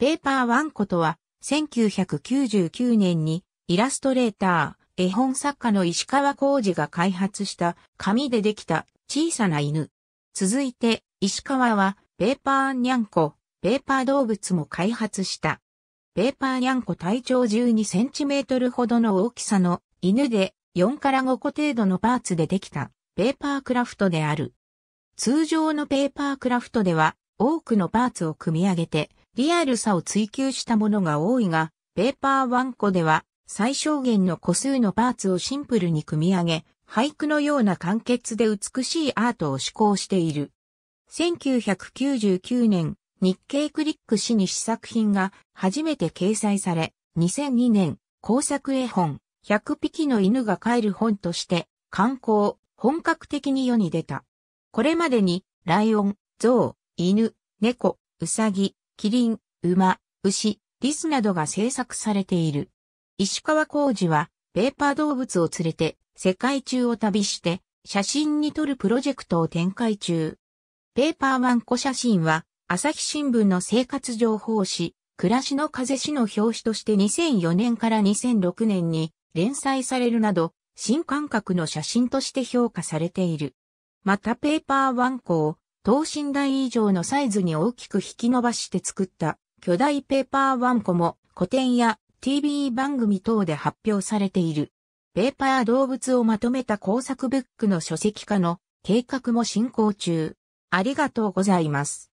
ペーパーワンコとは、1999年にイラストレーター、絵本作家の石川浩二が開発した紙でできた小さな犬。続いて、石川は、ペーパーニャンコ、ペーパー動物も開発した。ペーパーニャンコ体長12センチメートルほどの大きさの犬で4から5個程度のパーツでできたペーパークラフトである。通常のペーパークラフトでは多くのパーツを組み上げてリアルさを追求したものが多いが、ペーパーワンコでは最小限の個数のパーツをシンプルに組み上げ、俳句のような簡潔で美しいアートを志行している。1999年、日経クリック誌に試作品が初めて掲載され、2002年、工作絵本、100匹の犬が帰る本として、観光、本格的に世に出た。これまでに、ライオン、ゾウ、犬、猫、ウサギ、キリン、馬、牛、リスなどが制作されている。石川浩二は、ペーパー動物を連れて、世界中を旅して、写真に撮るプロジェクトを展開中。ペーパーワンコ写真は、朝日新聞の生活情報誌、暮らしの風誌の表紙として2004年から2006年に連載されるなど、新感覚の写真として評価されている。またペーパーワンコを等身大以上のサイズに大きく引き伸ばして作った巨大ペーパーワンコも古典や TV 番組等で発表されている。ペーパー動物をまとめた工作ブックの書籍化の計画も進行中。ありがとうございます。